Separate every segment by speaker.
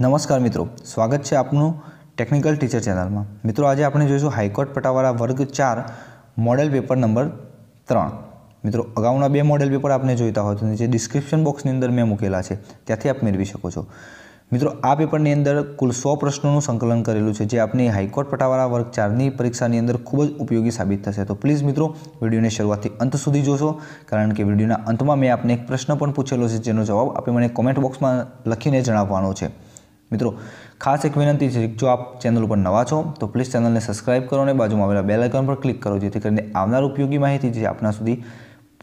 Speaker 1: નમસ્કાર મિત્રો સ્વાગત છે આપનું ટેકનિકલ ટીચર ચેનલમાં મિત્રો આજે આપણે જોઈશું હાઈકોર્ટ પટાવાળા વર્ગ ચાર મોડેલ પેપર નંબર ત્રણ મિત્રો અગાઉના બે મોડેલ પેપર આપણે જોઈતા હોય તો જે ડિસ્ક્રિપ્શન બોક્સની અંદર મેં મૂકેલા છે ત્યાંથી આપ મેળવી શકો છો મિત્રો આ પેપરની અંદર કુલ સો પ્રશ્નોનું સંકલન કરેલું છે જે આપની હાઈકોર્ટ પટાવાળા વર્ગ ચારની પરીક્ષાની અંદર ખૂબ જ ઉપયોગી સાબિત થશે તો પ્લીઝ મિત્રો વિડીયોને શરૂઆતથી અંત સુધી જોશો કારણ કે વિડીયોના અંતમાં મેં આપને એક પ્રશ્ન પણ પૂછેલો છે જેનો જવાબ આપે મને કોમેન્ટ બોક્સમાં લખીને જણાવવાનો છે મિત્રો ખાસ એક વિનંતી છે જો આપ ચેનલ ઉપર નવા છો તો પ્લીઝ ચેનલને સબસ્ક્રાઇબ કરો અને બાજુમાં આવેલા બેલ આઇકન પર ક્લિક કરો જેથી કરીને આવનાર ઉપયોગી માહિતી જે આપના સુધી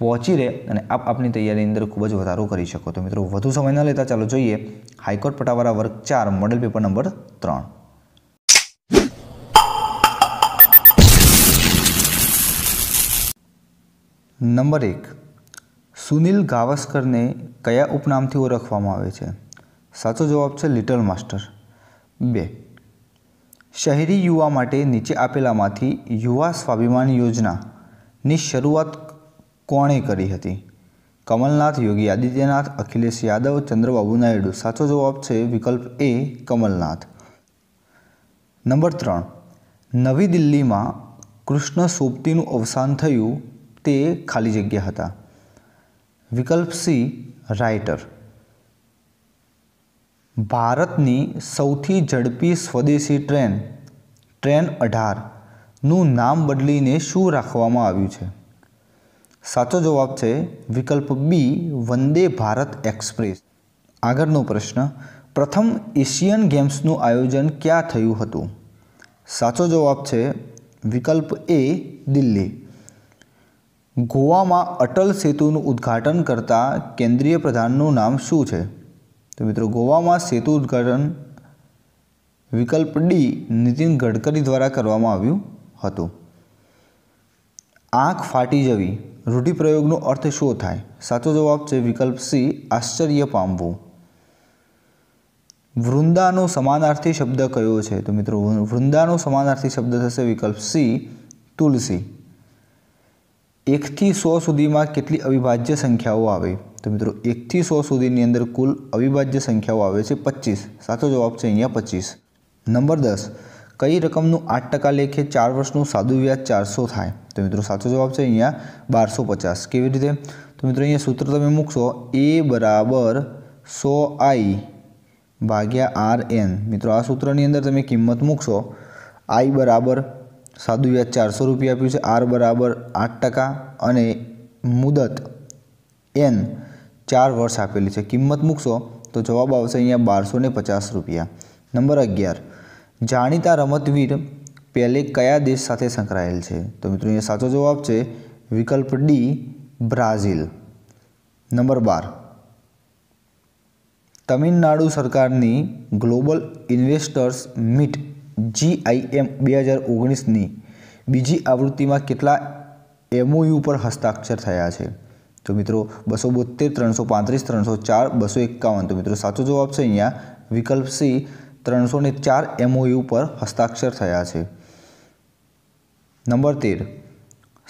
Speaker 1: પહોંચી રહે અને આપ આપની તૈયારીની અંદર ખૂબ જ વધારો કરી શકો તો મિત્રો વધુ સમય ન લેતા ચાલો જોઈએ હાઈકોર્ટ પટાવાળા વર્ગ ચાર મોડલ પેપર નંબર ત્રણ નંબર એક સુનિલ ગાવસ્કરને કયા ઉપનામથી ઓળખવામાં આવે છે સાચો જવાબ છે લિટલ માસ્ટર બે શહેરી યુવા માટે નીચે આપેલામાંથી યુવા સ્વાભિમાન યોજનાની શરૂઆત કોણે કરી હતી કમલનાથ યોગી આદિત્યનાથ અખિલેશ યાદવ ચંદ્રબાબુ નાયડુ સાચો જવાબ છે વિકલ્પ એ કમલનાથ નંબર ત્રણ નવી દિલ્હીમાં કૃષ્ણ સોબતીનું અવસાન થયું તે ખાલી જગ્યા હતા વિકલ્પ સી રાઇટર ભારતની સૌથી ઝડપી સ્વદેશી ટ્રેન ટ્રેન અઢારનું નામ બદલીને શું રાખવામાં આવ્યું છે સાચો જવાબ છે વિકલ્પ બી વંદે ભારત એક્સપ્રેસ આગળનો પ્રશ્ન પ્રથમ એશિયન ગેમ્સનું આયોજન ક્યાં થયું હતું સાચો જવાબ છે વિકલ્પ એ દિલ્હી ગોવામાં અટલ સેતુનું ઉદ્ઘાટન કરતા કેન્દ્રીય પ્રધાનનું નામ શું છે તો મિત્રો ગોવામાં સેતુ ઉદ્ઘાટન વિકલ્પ ડી નીતિન ગડકરી દ્વારા કરવામાં આવ્યું હતું આંખ ફાટી જવી રૂઢિપ્રયોગનો અર્થ શું થાય સાચો જવાબ છે વિકલ્પ સી આશ્ચર્ય પામવું વૃંદાનો સમાનાર્થી શબ્દ કયો છે તો મિત્રો વૃંદાનો સમાનાર્થી શબ્દ થશે વિકલ્પ સી તુલસી એકથી સો સુધીમાં કેટલી અવિભાજ્ય સંખ્યાઓ આવે તો મિત્રો એકથી સો સુધીની અંદર કુલ અવિભાજ્ય સંખ્યાઓ આવે છે પચીસ સાચો જવાબ છે અહીંયા પચીસ નંબર દસ કઈ રકમનું આઠ ટકા લેખે ચાર વર્ષનું સાદું વ્યાજ ચારસો થાય તો મિત્રો સાચો જવાબ છે અહીંયા બારસો પચાસ કેવી રીતે તો મિત્રો અહીંયા સૂત્ર તમે મૂકશો એ બરાબર સો આઈ ભાગ્યા આર એન મિત્રો આ સૂત્રની અંદર તમે કિંમત મૂકશો આઈ બરાબર સાદું વ્યાજ ચારસો રૂપિયા આપ્યું છે આર બરાબર આઠ ટકા અને મુદત એન ચાર વર્ષ આપેલી છે કિંમત મૂકશો તો જવાબ આવશે અહીંયા બારસો પચાસ રૂપિયા નંબર અગિયાર જાણીતા રમતવીર પેલે કયા દેશ સાથે સંકળાયેલ છે તો મિત્રો અહીંયા સાચો જવાબ છે વિકલ્પ ડી બ્રાઝિલ નંબર બાર તમિલનાડુ સરકારની ગ્લોબલ ઇન્વેસ્ટર્સ મીટ જીઆઈએમ બે હજાર ઓગણીસની બીજી આવૃત્તિમાં કેટલા એમઓયુ પર હસ્તાક્ષર થયા છે તો મિત્રો બસો બોતેર ત્રણસો પાંત્રીસ ત્રણસો ચાર બસો એકાવન તો મિત્રો સાચો જવાબ છે અહીંયા વિકલ્પ સી ત્રણસો ને ચાર એમઓયુ પર હસ્તાક્ષર થયા છે નંબર તેર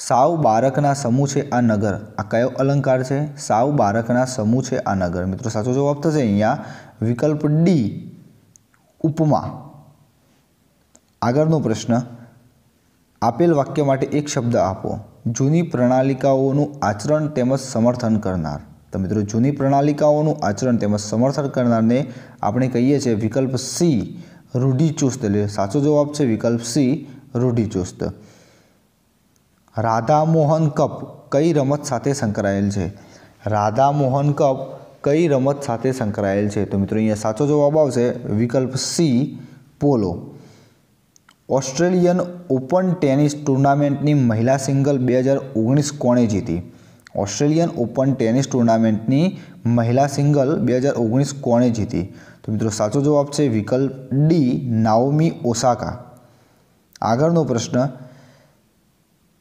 Speaker 1: સાવ બાળકના સમૂહ છે આ નગર આ કયો અલંકાર છે સાવ બાળકના સમૂહ છે આ નગર મિત્રો સાચો જવાબ થશે અહીંયા વિકલ્પ ડી ઉપમા આગળનો પ્રશ્ન આપેલ વાક્ય માટે એક શબ્દ આપો જૂની પ્રણાલિકાઓનું આચરણ તેમજ સમર્થન કરનાર તો મિત્રો જૂની પ્રણાલિકાઓનું આચરણ તેમજ સમર્થન કરનારને આપણે કહીએ છીએ વિકલ્પ સી રૂઢિચુસ્ત એટલે સાચો જવાબ છે વિકલ્પ સી રૂઢિચુસ્ત રાધામોહન કપ કઈ રમત સાથે સંકળાયેલ છે રાધામોહન કપ કઈ રમત સાથે સંકળાયેલ છે તો મિત્રો અહીંયા સાચો જવાબ આવશે વિકલ્પ C polo Australian open tennis ટુર્નામેન્ટની મહિલા સિંગલ બે હજાર ઓગણીસ કોણે જીતી ઓસ્ટ્રેલિયન ઓપન ટેનિસ ટુર્નામેન્ટની મહિલા સિંગલ બે હજાર ઓગણીસ કોણે જીતી તો મિત્રો સાચો જવાબ છે વિકલ્પ ડી નાઓમી ઓસાકા આગળનો પ્રશ્ન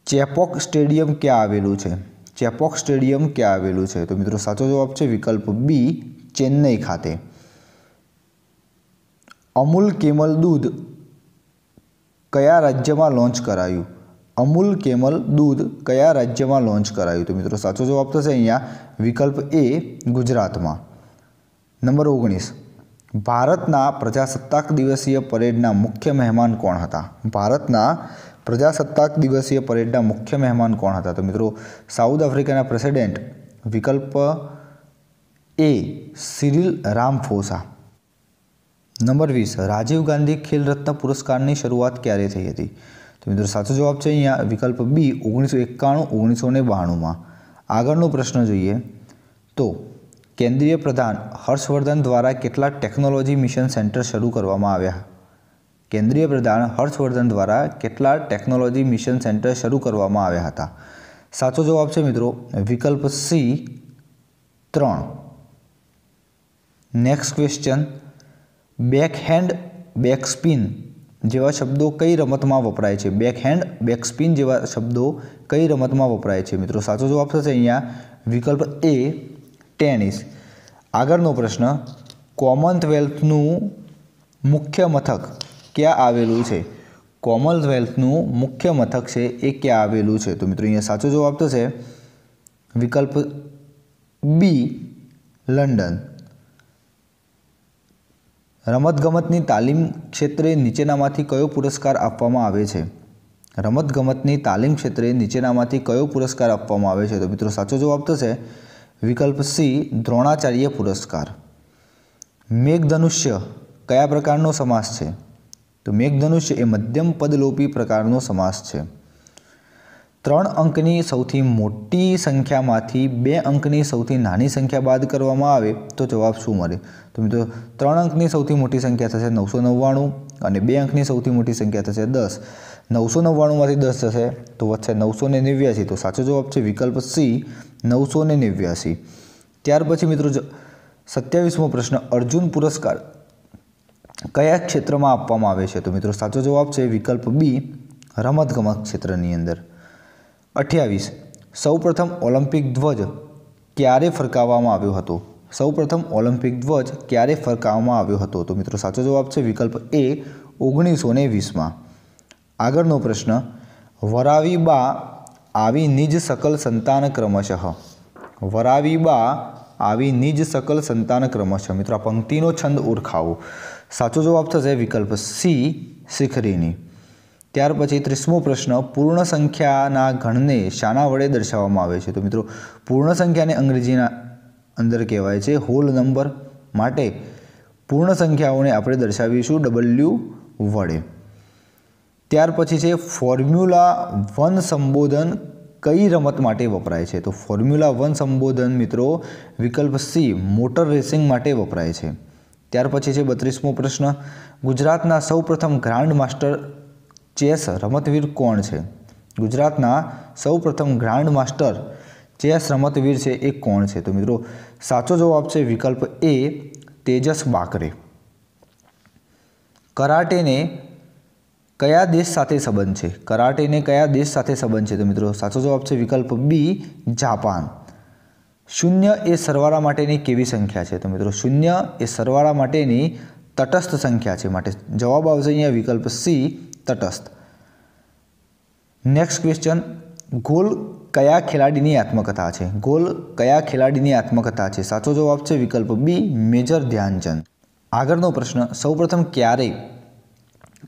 Speaker 1: ચેપોક સ્ટેડિયમ ક્યાં આવેલું છે ચેપોક સ્ટેડિયમ ક્યાં આવેલું છે તો મિત્રો સાચો જવાબ છે વિકલ્પ બી ચેન્નઈ ખાતે અમૂલ કેમલ દૂધ કયા રાજ્યમાં લોન્ચ કરાયું અમૂલ કેમલ દૂધ કયા રાજ્યમાં લોન્ચ કરાયું તો મિત્રો સાચો જવાબ થશે અહીંયા વિકલ્પ એ ગુજરાતમાં નંબર ઓગણીસ ભારતના પ્રજાસત્તાક દિવસીય પરેડના મુખ્ય મહેમાન કોણ હતા ભારતના પ્રજાસત્તાક દિવસીય પરેડના મુખ્ય મહેમાન કોણ હતા તો મિત્રો સાઉથ આફ્રિકાના પ્રેસિડેન્ટ વિકલ્પ એ સિરિલ રામફોસા નંબર વીસ રાજીવ ગાંધી ખેલ રત્ન પુરસ્કારની શરૂઆત ક્યારે થઈ હતી તો મિત્રો સાચો જવાબ છે અહીંયા વિકલ્પ બી ઓગણીસો એકાણું ઓગણીસો ને બાણુંમાં આગળનો પ્રશ્ન જોઈએ તો કેન્દ્રીય પ્રધાન હર્ષવર્ધન દ્વારા કેટલા ટેકનોલોજી મિશન સેન્ટર શરૂ કરવામાં આવ્યા કેન્દ્રીય પ્રધાન હર્ષવર્ધન દ્વારા કેટલા ટેકનોલોજી મિશન સેન્ટર શરૂ કરવામાં આવ્યા હતા સાચો જવાબ છે મિત્રો વિકલ્પ સી ત્રણ નેક્સ્ટ ક્વેશ્ચન બેકહેન્ડ બેકસ્પિન જેવા શબ્દો કઈ રમતમાં વપરાય છે બેકહેન્ડ બેકસ્પિન જેવા શબ્દો કઈ રમતમાં વપરાય છે મિત્રો સાચો જવાબ થશે અહીંયા વિકલ્પ એ ટેનિસ આગળનો પ્રશ્ન કોમનવેલ્થનું મુખ્ય મથક ક્યાં આવેલું છે કોમનવેલ્થનું મુખ્ય મથક છે એ ક્યાં આવેલું છે તો મિત્રો અહીંયા સાચો જવાબ થશે વિકલ્પ બી લંડન રમતગમતની તાલીમ ક્ષેત્રે નીચેનામાંથી કયો પુરસ્કાર આપવામાં આવે છે રમતગમતની તાલીમ ક્ષેત્રે નીચેનામાંથી કયો પુરસ્કાર આપવામાં આવે છે તો મિત્રો સાચો જવાબ થશે વિકલ્પ સી દ્રોણાચાર્ય પુરસ્કાર મેઘધનુષ્ય કયા પ્રકારનો સમાસ છે તો મેઘધનુષ્ય એ મધ્યમ પદલોપી પ્રકારનો સમાસ છે ત્રણ અંકની સૌથી મોટી સંખ્યામાંથી બે અંકની સૌથી નાની સંખ્યા બાદ કરવામાં આવે તો જવાબ શું મળે તો મિત્રો ત્રણ અંકની સૌથી મોટી સંખ્યા થશે નવસો નવ્વાણું અને બે અંકની સૌથી મોટી સંખ્યા થશે દસ નવસો નવ્વાણુંમાંથી દસ થશે તો વધશે નવસો ને નેવ્યાસી તો સાચો જવાબ છે વિકલ્પ સી નવસો ને નેવ્યાસી ત્યાર પછી મિત્રો સત્યાવીસમો પ્રશ્ન અર્જુન પુરસ્કાર કયા ક્ષેત્રમાં આપવામાં આવે છે તો મિત્રો સાચો જવાબ છે વિકલ્પ બી રમતગમત ક્ષેત્રની અંદર અઠ્યાવીસ સૌપ્રથમ ઓલિમ્પિક ધ્વજ ક્યારે ફરકાવવામાં આવ્યો હતો સૌપ્રથમ ઓલિમ્પિક ધ્વજ ક્યારે ફરકાવવામાં આવ્યો હતો તો મિત્રો સાચો જવાબ છે વિકલ્પ એ ઓગણીસો ને વીસમાં આગળનો પ્રશ્ન વરાવી બા આવી નિજ સકલ સંતાન ક્રમશઃ વરાવી બા આવી નિજ સકલ સંતાન ક્રમશઃ મિત્રો આ પંક્તિનો છંદ ઓળખાવો સાચો જવાબ થશે વિકલ્પ સી શિખરીની ત્યાર પછી ત્રીસમો પ્રશ્ન પૂર્ણ સંખ્યાના ગણને શાના વડે દર્શાવવામાં આવે છે તો મિત્રો પૂર્ણ સંખ્યાને અંગ્રેજીના અંદર કહેવાય છે હોલ નંબર માટે પૂર્ણ સંખ્યાઓને આપણે દર્શાવીશું ડબલ્યુ વડે ત્યાર પછી છે ફોર્મ્યુલા વન સંબોધન કઈ રમત માટે વપરાય છે તો ફોર્મ્યુલા વન સંબોધન મિત્રો વિકલ્પ સી મોટર રેસિંગ માટે વપરાય છે ત્યાર પછી છે બત્રીસમો પ્રશ્ન ગુજરાતના સૌપ્રથમ ગ્રાન્ડ માસ્ટર ચેસ રમતવીર કોણ છે ગુજરાતના સૌપ્રથમ ગ્રાન્ડ માસ્ટર ચેસ રમતવીર છે એ કોણ છે તો મિત્રો સાચો જવાબ છે વિકલ્પ એ તેજસ બાકરે કરાટેને કયા દેશ સાથે સંબંધ છે કરાટેને કયા દેશ સાથે સંબંધ છે તો મિત્રો સાચો જવાબ છે વિકલ્પ બી જાપાન શૂન્ય એ સરવાળા માટેની કેવી સંખ્યા છે તો મિત્રો શૂન્ય એ સરવાળા માટેની તટસ્થ સંખ્યા છે માટે જવાબ આવશે અહીંયા વિકલ્પ સી તટસ્થ નેક્સ્ટ ક્વેશ્ચન ગોલ કયા ખેલાડીની આત્મકથા છે ગોલ કયા ખેલાડીની આત્મકથા છે સાચો જવાબ છે વિકલ્પ બી મેજર ધ્યાનચંદ આગળનો પ્રશ્ન સૌપ્રથમ ક્યારે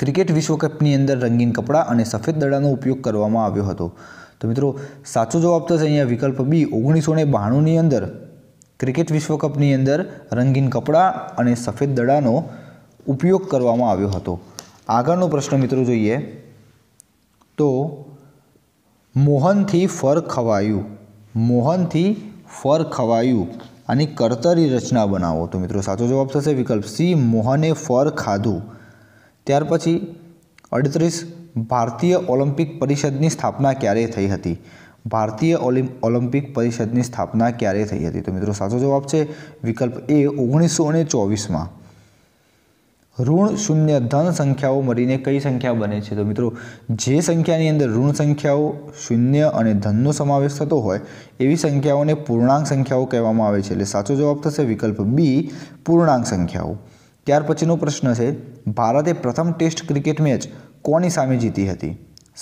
Speaker 1: ક્રિકેટ વિશ્વકપની અંદર રંગીન કપડાં અને સફેદ દડાનો ઉપયોગ કરવામાં આવ્યો હતો તો મિત્રો સાચો જવાબ થશે અહીંયા વિકલ્પ બી ઓગણીસો ને બાણુંની અંદર ક્રિકેટ વિશ્વકપની અંદર રંગીન કપડાં અને સફેદ દડાનો ઉપયોગ કરવામાં આવ્યો હતો આગળનો પ્રશ્ન મિત્રો જોઈએ તો મોહનથી ફર ખવાયું મોહનથી ફર ખવાયું આની કરતરી રચના બનાવો તો મિત્રો સાચો જવાબ થશે વિકલ્પ સી મોહને ફર ખાધું ત્યાર પછી અડત્રીસ ભારતીય ઓલિમ્પિક પરિષદની સ્થાપના ક્યારે થઈ હતી ભારતીય ઓલિમ્પિક પરિષદની સ્થાપના ક્યારે થઈ હતી તો મિત્રો સાચો જવાબ છે વિકલ્પ એ ઓગણીસો અને ચોવીસમાં ઋણ શૂન્ય ધન સંખ્યાઓ મળીને કઈ સંખ્યા બને છે તો મિત્રો જે સંખ્યાની અંદર ઋણ સંખ્યાઓ શૂન્ય અને ધનનો સમાવેશ થતો હોય એવી સંખ્યાઓને પૂર્ણાંક સંખ્યાઓ કહેવામાં આવે છે એટલે સાચો જવાબ થશે વિકલ્પ બી પૂર્ણાંક સંખ્યાઓ ત્યાર પછીનો પ્રશ્ન છે ભારતે પ્રથમ ટેસ્ટ ક્રિકેટ મેચ કોની સામે જીતી હતી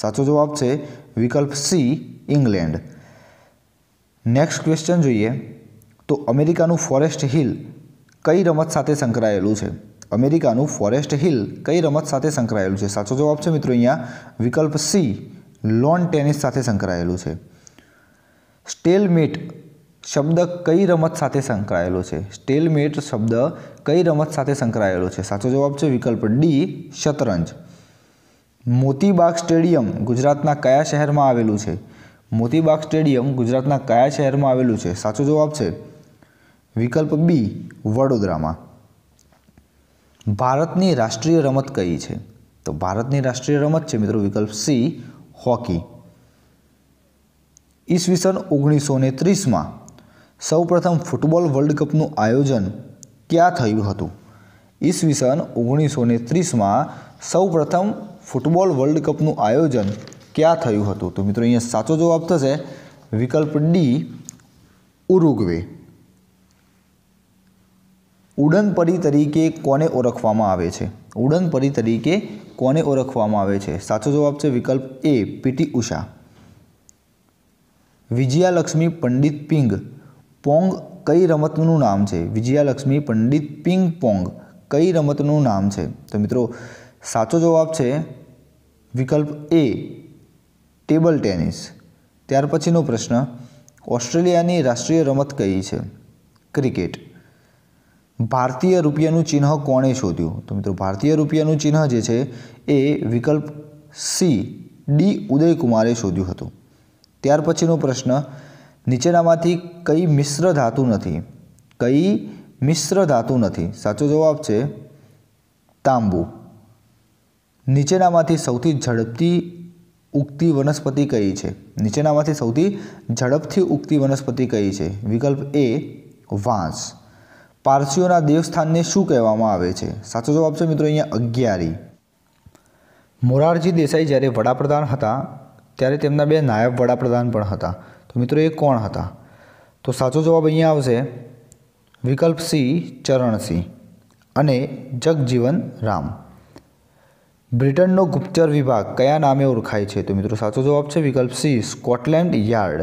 Speaker 1: સાચો જવાબ છે વિકલ્પ સી ઇંગ્લેન્ડ નેક્સ્ટ ક્વેશ્ચન જોઈએ તો અમેરિકાનું ફોરેસ્ટ હિલ કઈ રમત સાથે સંકળાયેલું છે અમેરિકાનું ફોરેસ્ટ હિલ કઈ રમત સાથે સંકળાયેલું છે સાચો જવાબ છે મિત્રો અહીંયા વિકલ્પ સી લોન ટેનિસ સાથે સંકળાયેલું છે સ્ટેલમેટ શબ્દ કઈ રમત સાથે સંકળાયેલો છે સ્ટેલમેટ શબ્દ કઈ રમત સાથે સંકળાયેલો છે સાચો જવાબ છે વિકલ્પ ડી શતરંજ મોતીબાગ સ્ટેડિયમ ગુજરાતના કયા શહેરમાં આવેલું છે મોતીબાગ સ્ટેડિયમ ગુજરાતના કયા શહેરમાં આવેલું છે સાચો જવાબ છે વિકલ્પ બી વડોદરામાં ભારતની રાષ્ટ્રીય રમત કઈ છે તો ભારતની રાષ્ટ્રીય રમત છે મિત્રો વિકલ્પ સી હોકી ઈસવીસન ઓગણીસો ને ત્રીસમાં સૌપ્રથમ ફૂટબોલ વર્લ્ડ કપનું આયોજન ક્યાં થયું હતું ઈસવીસન ઓગણીસો ને ત્રીસમાં સૌપ્રથમ ફૂટબોલ વર્લ્ડ કપનું આયોજન ક્યાં થયું હતું તો મિત્રો અહીંયા સાચો જવાબ થશે વિકલ્પ ડી ઉરુગ્વે ઉડનપરી તરીકે કોને ઓળખવામાં આવે છે ઉડનપરી તરીકે કોને ઓળખવામાં આવે છે સાચો જવાબ છે વિકલ્પ A PT Usha Vijayalakshmi Pandit ping pong કઈ રમતનું નામ છે વિજયાલક્ષ્મી પંડિત પિંગ પોંગ કઈ રમતનું નામ છે તો મિત્રો સાચો જવાબ છે વિકલ્પ એ ટેબલ ટેનિસ ત્યાર પછીનો પ્રશ્ન ઓસ્ટ્રેલિયાની રાષ્ટ્રીય રમત કઈ છે ક્રિકેટ ભારતીય રૂપિયાનું ચિહ્ન કોણે શોધ્યું તો મિત્રો ભારતીય રૂપિયાનું ચિહ્ન જે છે એ વિકલ્પ સી ડી ઉદયકુમારે શોધ્યું હતું ત્યાર પછીનો પ્રશ્ન નીચેનામાંથી કઈ મિશ્ર ધાતુ નથી કઈ મિશ્ર ધાતુ નથી સાચો જવાબ છે તાંબુ નીચેનામાંથી સૌથી ઝડપથી ઉગતી વનસ્પતિ કઈ છે નીચેનામાંથી સૌથી ઝડપથી ઉગતી વનસ્પતિ કઈ છે વિકલ્પ એ વાંસ પારસીઓના દેવસ્થાનને શું કહેવામાં આવે છે સાચો જવાબ છે મિત્રો અહીંયા અગિયારી મોરારજી દેસાઈ જ્યારે વડાપ્રધાન હતા ત્યારે તેમના બે નાયબ વડાપ્રધાન પણ હતા તો મિત્રો એ કોણ હતા તો સાચો જવાબ અહીંયા આવશે વિકલ્પ સી ચરણસિંહ અને જગજીવન રામ બ્રિટનનો ગુપ્તચર વિભાગ કયા નામે ઓળખાય છે તો મિત્રો સાચો જવાબ છે વિકલ્પ સી સ્કોટલેન્ડ યાર્ડ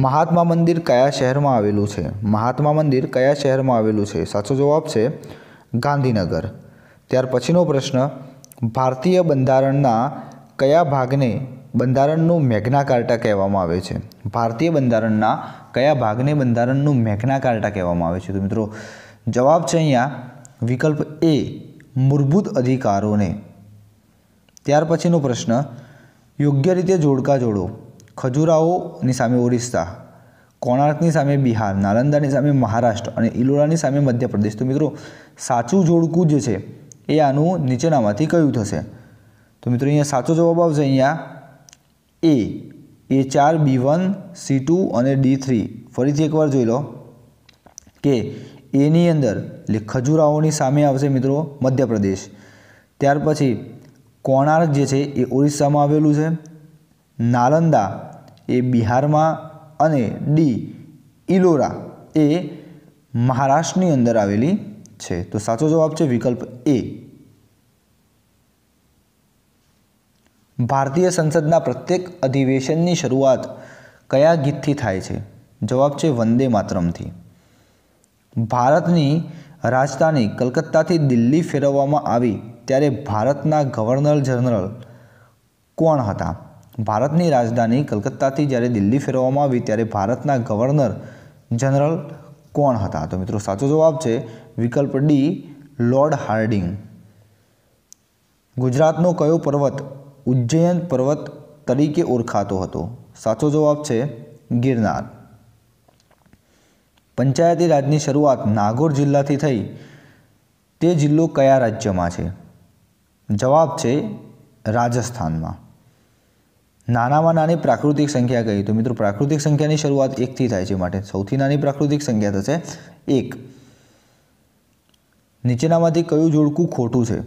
Speaker 1: મહાત્મા મંદિર કયા શહેરમાં આવેલું છે મહાત્મા મંદિર કયા શહેરમાં આવેલું છે સાચો જવાબ છે ગાંધીનગર ત્યાર પછીનો પ્રશ્ન ભારતીય બંધારણના કયા ભાગને બંધારણનું મેઘના કાર્ટા કહેવામાં આવે છે ભારતીય બંધારણના કયા ભાગને બંધારણનું મેઘના કાર્ટા કહેવામાં આવે છે તો મિત્રો જવાબ છે અહીંયા વિકલ્પ એ મૂળભૂત અધિકારોને ત્યાર પછીનો પ્રશ્ન યોગ્ય રીતે જોડકા જોડો ખજુરાહોની સામે ઓરિસ્સા કોણાર્કની સામે બિહાર નાલંદાની સામે મહારાષ્ટ્ર અને ઇલોરાની સામે મધ્યપ્રદેશ તો મિત્રો સાચું જોડકું જે છે એ આનું નીચેનામાંથી કયું થશે તો મિત્રો અહીંયા સાચો જવાબ આવશે અહીંયા એ એ ચાર બી વન સી ટુ અને ડી થ્રી ફરીથી એકવાર જોઈ લો કે એની અંદર એટલે ખજુરાહોની સામે આવશે મિત્રો મધ્યપ્રદેશ ત્યાર પછી કોણાર્ક જે છે એ ઓરિસ્સામાં આવેલું છે નાલંદા એ બિહારમાં અને ડી ઇલોરા એ મહારાષ્ટ્રની અંદર આવેલી છે તો સાચો જવાબ છે વિકલ્પ એ ભારતીય સંસદના પ્રત્યેક અધિવેશનની શરૂઆત કયા ગીતથી થાય છે જવાબ છે વંદે માતરમથી ભારતની રાજધાની કલકત્તાથી દિલ્હી ફેરવવામાં આવી ત્યારે ભારતના ગવર્નર જનરલ કોણ હતા ભારતની રાજધાની કલકત્તાથી જ્યારે દિલ્હી ફેરવવામાં આવી ત્યારે ભારતના ગવર્નર જનરલ કોણ હતા તો મિત્રો સાચો જવાબ છે વિકલ્પ ડી લોર્ડ હાર્ડિંગ ગુજરાતનો કયો પર્વત ઉજ્જૈન પર્વત તરીકે ઓળખાતો હતો સાચો જવાબ છે ગિરનાર પંચાયતી રાજની શરૂઆત નાગોર જિલ્લાથી થઈ તે જિલ્લો કયા રાજ્યમાં છે જવાબ છે રાજસ્થાનમાં નાનામાં નાની પ્રાકૃતિક સંખ્યા કહી તો મિત્રો પ્રાકૃતિક સંખ્યાની શરૂઆત એકથી થાય છે માટે સૌથી નાની પ્રાકૃતિક સંખ્યા થશે એક નીચેનામાંથી કયું જોડકું ખોટું છે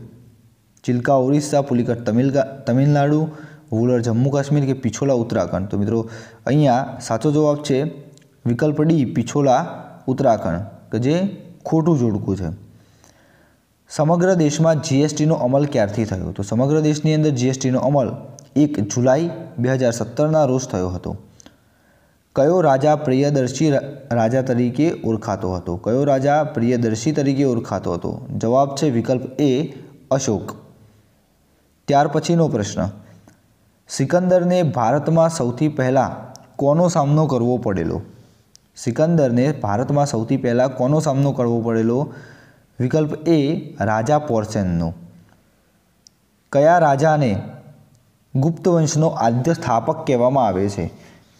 Speaker 1: ચિલ્કા ઓરિસ્સા પુલિકટ તમિલકા તમિલનાડુ વુલર જમ્મુ કાશ્મીર કે પિછોલા ઉત્તરાખંડ તો મિત્રો અહીંયા સાચો જવાબ છે વિકલ્પ ડી પિછોલા ઉત્તરાખંડ કે જે ખોટું જોડકું છે સમગ્ર દેશમાં જીએસટીનો અમલ ક્યારથી થયો તો સમગ્ર દેશની અંદર જીએસટીનો અમલ એક જુલાઈ બે હજાર સત્તરના રોજ થયો હતો કયો રાજા પ્રિયદર્શી રાજા તરીકે ઓળખાતો હતો કયો રાજા પ્રિયદર્શી તરીકે ઓળખાતો હતો જવાબ છે વિકલ્પ એ અશોક ત્યાર પછીનો પ્રશ્ન સિકંદરને ભારતમાં સૌથી પહેલાં કોનો સામનો કરવો પડેલો સિકંદરને ભારતમાં સૌથી પહેલાં કોનો સામનો કરવો પડેલો વિકલ્પ એ રાજા પોર્સેનનો કયા રાજાને ગુપ્ત વંશનો આદ્ય સ્થાપક કહેવામાં આવે છે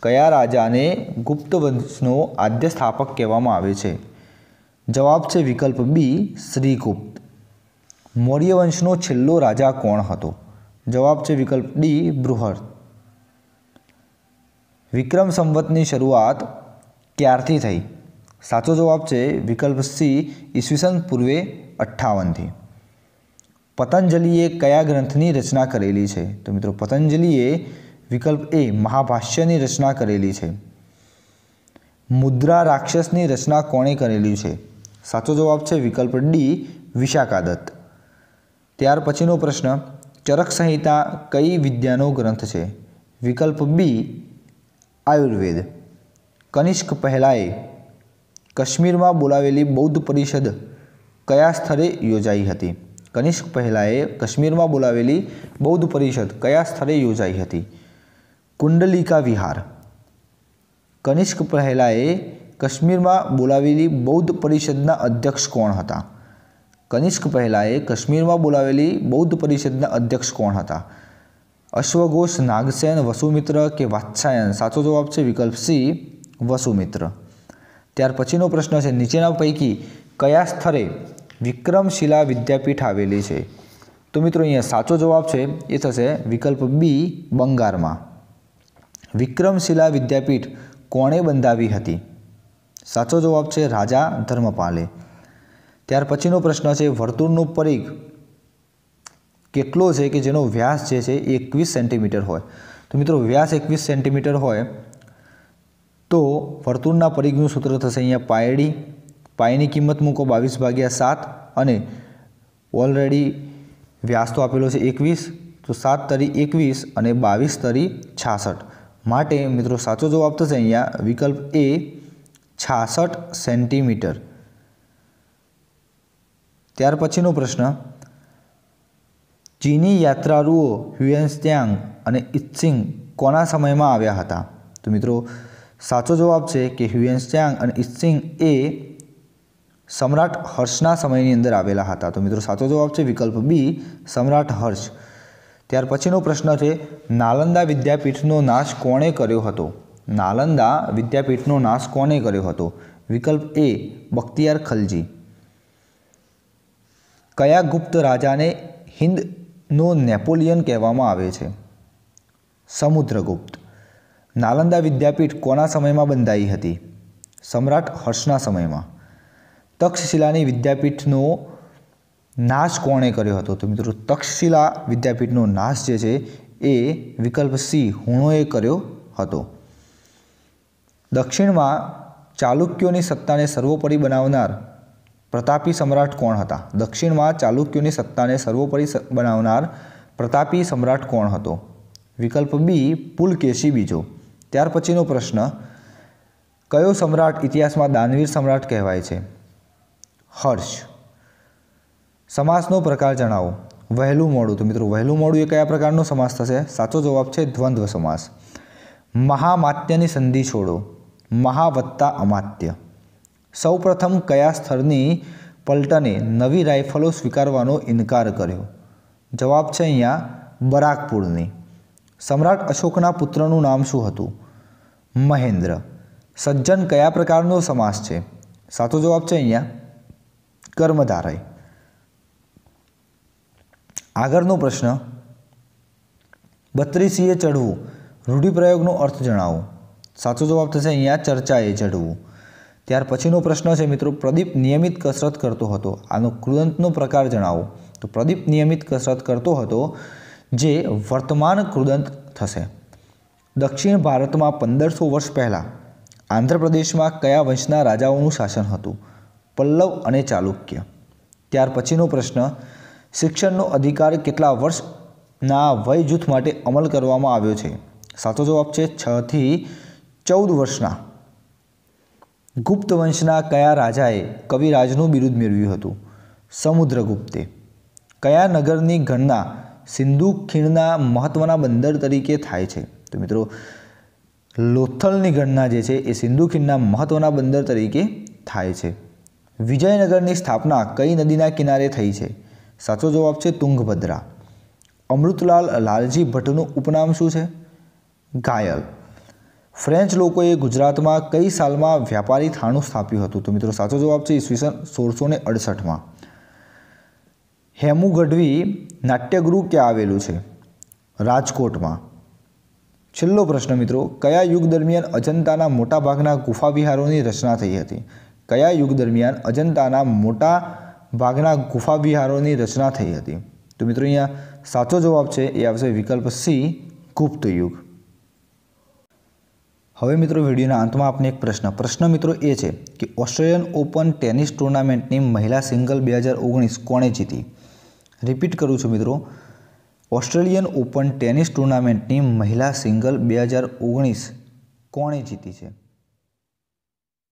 Speaker 1: કયા રાજાને ગુપ્ત વંશનો આદ્ય સ્થાપક કહેવામાં આવે છે જવાબ છે વિકલ્પ બી શ્રીગુપ્ત મૌર્ય વંશનો છેલ્લો રાજા કોણ હતો જવાબ છે વિકલ્પ ડી બૃહર વિક્રમ સંવતની શરૂઆત ક્યારથી થઈ સાચો જવાબ છે વિકલ્પ સી ઈસવીસન પૂર્વે અઠ્ઠાવનથી પતંજલિએ કયા ગ્રંથની રચના કરેલી છે તો મિત્રો પતંજલિએ વિકલ્પ એ મહાભાષ્યની રચના કરેલી છે મુદ્રા રાક્ષસની રચના કોણે કરેલી છે સાચો જવાબ છે વિકલ્પ ડી વિશાખાદત્ત ત્યાર પછીનો પ્રશ્ન ચરક સંહિતા કઈ વિદ્યાનો ગ્રંથ છે વિકલ્પ બી આયુર્વેદ કનિષ્ક પહેલાંએ કાશ્મીરમાં બોલાવેલી બૌદ્ધ પરિષદ કયા સ્થળે યોજાઈ હતી કનિષ્ક પહેલાએ કાશ્મીરમાં બોલાવેલી બૌદ્ધ પરિષદ કયા સ્થળે યોજાઈ હતી કુંડલિકા વિહાર કનિષ્ક પહેલાએ કાશ્મીરમાં બોલાવેલી બૌદ્ધ પરિષદના અધ્યક્ષ કોણ હતા કનિષ્ક પહેલાએ કાશ્મીરમાં બોલાવેલી બૌદ્ધ પરિષદના અધ્યક્ષ કોણ હતા અશ્વઘોષ નાગસેન વસુમિત્ર કે વાત્સાયન સાચો જવાબ છે વિકલ્પ સી વસુમિત્ર ત્યાર પછીનો પ્રશ્ન છે નીચેના પૈકી કયા સ્થળે વિક્રમશિલા વિદ્યાપીઠ આવેલી છે તો મિત્રો અહીંયા સાચો જવાબ છે એ થશે વિકલ્પ બી બંગારમાં વિક્રમશિલા વિદ્યાપીઠ કોણે બંધાવી હતી સાચો જવાબ છે રાજા ધર્મપાલે ત્યાર પછીનો પ્રશ્ન છે વર્તુળનું પરીખ કેટલો છે કે જેનો વ્યાસ જે છે એ એકવીસ સેન્ટીમીટર હોય તો મિત્રો વ્યાસ એકવીસ સેન્ટીમીટર હોય તો વર્તુળના પરિઘનું સૂત્ર થશે અહીંયા પાયડી પાઈની કિંમત મૂકો બાવીસ ભાગ્યા સાત અને ઓલરેડી વ્યાસ તો આપેલો છે એકવીસ તો સાત તરી એકવીસ અને બાવીસ તરી છાસઠ માટે મિત્રો સાચો જવાબ થશે અહીંયા વિકલ્પ એ છાસઠ સેન્ટીમીટર ત્યાર પછીનો પ્રશ્ન ચીની યાત્રાળુઓ હ્યુએન્સ્ત્યાંગ અને ઇત્સિંગ કોના સમયમાં આવ્યા હતા તો મિત્રો સાચો જવાબ છે કે હ્યુએન્સ્ત્યાંગ અને ઇત્સિંગ એ સમ્રાટ હર્ષના સમયની અંદર આવેલા હતા તો મિત્રો સાચો જવાબ છે વિકલ્પ બી સમ્રાટ હર્ષ ત્યાર પછીનો પ્રશ્ન છે નાલંદા વિદ્યાપીઠનો નાશ કોણે કર્યો હતો નાલંદા વિદ્યાપીઠનો નાશ કોણે કર્યો હતો વિકલ્પ એ બખ્તિયાર ખલજી કયા ગુપ્ત રાજાને હિન્દનો નેપોલિયન કહેવામાં આવે છે સમુદ્રગુપ્ત નાલંદા વિદ્યાપીઠ કોના સમયમાં બંધાઈ હતી સમ્રાટ હર્ષના સમયમાં તક્ષશિલાની વિદ્યાપીઠનો નાશ કોણે કર્યો હતો તો મિત્રો તક્ષશિલા વિદ્યાપીઠનો નાશ જે છે એ વિકલ્પ સી હુણોએ કર્યો હતો દક્ષિણમાં ચાલુક્યોની સત્તાને સર્વોપરી બનાવનાર પ્રતાપી સમ્રાટ કોણ હતા દક્ષિણમાં ચાલુક્યોની સત્તાને સર્વોપરી બનાવનાર પ્રતાપી સમ્રાટ કોણ હતો વિકલ્પ બી પુલકેશી બીજો ત્યાર પછીનો પ્રશ્ન કયો સમ્રાટ ઇતિહાસમાં દાનવીર સમ્રાટ કહેવાય છે હર્ષ સમાસનો પ્રકાર જણાવો વહેલું મોડું તો મિત્રો વહેલું મોડું એ કયા પ્રકારનો સમાસ થશે સાચો જવાબ છે દ્વંદ્વ સમાસ મહામાત્યની સંધિ છોડો મહાવત્તા વત્તા અમાત્ય સૌપ્રથમ કયા સ્થળની પલટને નવી રાઇફલો સ્વીકારવાનો ઇનકાર કર્યો જવાબ છે અહીંયા બરાકપુરની સમ્રાટ અશોકના પુત્રનું નામ શું હતું મહેન્દ્ર સજ્જન કયા પ્રકારનો સમાસ છે સાચો જવાબ છે અહીંયા કર્મધારય આગળનો પ્રશ્ન બત્રીસીએ ચઢવું રૂઢિપ્રયોગનો અર્થ જણાવો સાચો જવાબ થશે અહીંયા ચર્ચાએ ચઢવું ત્યાર પછીનો પ્રશ્ન છે મિત્રો પ્રદીપ નિયમિત કસરત કરતો હતો આનો કૃદંતનો પ્રકાર જણાવો તો પ્રદીપ નિયમિત કસરત કરતો હતો જે વર્તમાન કૃદંત થશે દક્ષિણ ભારતમાં પંદરસો વર્ષ પહેલાં આંધ્રપ્રદેશમાં કયા વંશના રાજાઓનું શાસન હતું પલ્લવ અને ચાલુક્ય ત્યાર પછીનો પ્રશ્ન શિક્ષણનો અધિકાર કેટલા વર્ષના વય જૂથ માટે અમલ કરવામાં આવ્યો છે સાચો જવાબ છે છથી ચૌદ વર્ષના ગુપ્ત વંશના કયા રાજાએ કવિરાજનું બિરુદ મેળવ્યું હતું સમુદ્રગુપ્તે કયા નગરની ગણના સિંધુ ખીણના મહત્ત્વના બંદર તરીકે થાય છે તો મિત્રો લોથલની ગણના જે છે એ સિંધુ ખીણના મહત્વના બંદર તરીકે થાય છે વિજયનગરની સ્થાપના કઈ નદીના કિનારે થઈ છે સાચો જવાબ છે તુંગભદ્રા અમૃતલાલ લાલજી ભટ્ટનું ઉપનામ શું છે ઘાયલ ફ્રેન્ચ લોકોએ ગુજરાતમાં કઈ સાલમાં વ્યાપારી થાણું સ્થાપ્યું હતું તો મિત્રો સાચો જવાબ છે ઈસવીસન સોળસો ને અડસઠમાં હેમુ ગઢવી નાટ્યગૃહ ક્યાં આવેલું છે રાજકોટમાં છેલ્લો પ્રશ્ન મિત્રો કયા યુગ દરમિયાન અજંતાના મોટાભાગના ગુફા વિહારોની રચના થઈ હતી કયા યુગ દરમિયાન અજંતાના મોટા ભાગના ગુફા વિહારોની રચના થઈ હતી તો મિત્રો અહીંયા સાચો જવાબ છે એ આવશે વિકલ્પ સી ગુપ્ત યુગ હવે મિત્રો વિડીયોના અંતમાં આપને એક પ્રશ્ન પ્રશ્ન મિત્રો એ છે કે ઓસ્ટ્રેલિયન ઓપન ટેનિસ ટુર્નામેન્ટની મહિલા સિંગલ બે હજાર ઓગણીસ કોણે જીતી રિપીટ કરું છું મિત્રો ઓસ્ટ્રેલિયન ઓપન ટેનિસ ટુર્નામેન્ટની મહિલા સિંગલ બે હજાર ઓગણીસ કોણે જીતી છે